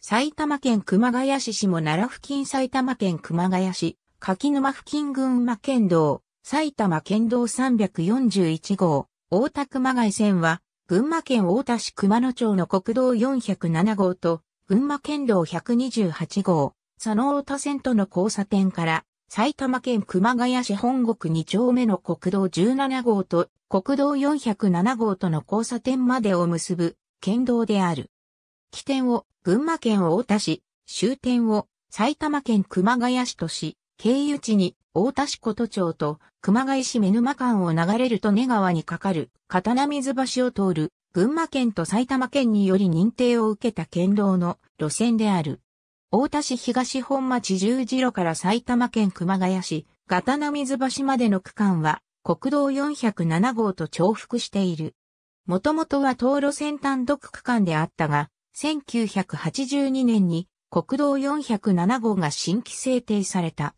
埼玉県熊谷市下奈良付近埼玉県熊谷市、柿沼付近群馬県道、埼玉県道341号、大田熊谷線は、群馬県大田市熊野町の国道407号と、群馬県道128号、佐野大田線との交差点から、埼玉県熊谷市本国2丁目の国道17号と国道407号との交差点までを結ぶ県道である。起点を群馬県太田市、終点を埼玉県熊谷市とし、経由地に太田市琴町と熊谷市目沼間を流れる利根川にかかる片水橋を通る群馬県と埼玉県により認定を受けた県道の路線である。大田市東本町十字路から埼玉県熊谷市、片水橋までの区間は国道407号と重複している。もともとは道路線単独区間であったが、1982年に国道407号が新規制定された。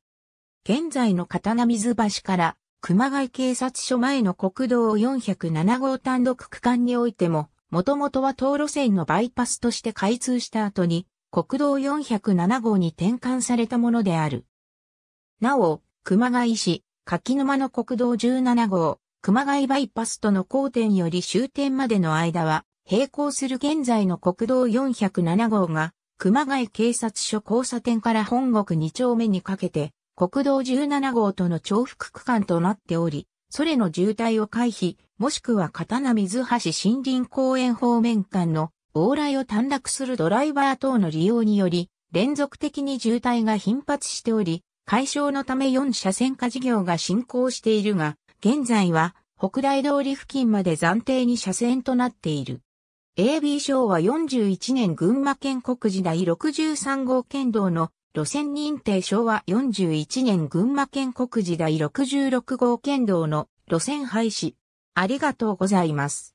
現在の片波水橋から熊谷警察署前の国道407号単独区間においても、もともとは道路線のバイパスとして開通した後に、国道407号に転換されたものである。なお、熊谷市、柿沼の国道17号、熊谷バイパスとの交点より終点までの間は、並行する現在の国道407号が、熊谷警察署交差点から本国2丁目にかけて、国道17号との重複区間となっており、それの渋滞を回避、もしくは刀水橋森林公園方面間の往来を短絡するドライバー等の利用により、連続的に渋滞が頻発しており、解消のため4車線化事業が進行しているが、現在は北大通り付近まで暫定に車線となっている。AB 賞は41年群馬県国時第63号県道の路線認定賞は41年群馬県国時第66号県道の路線廃止。ありがとうございます。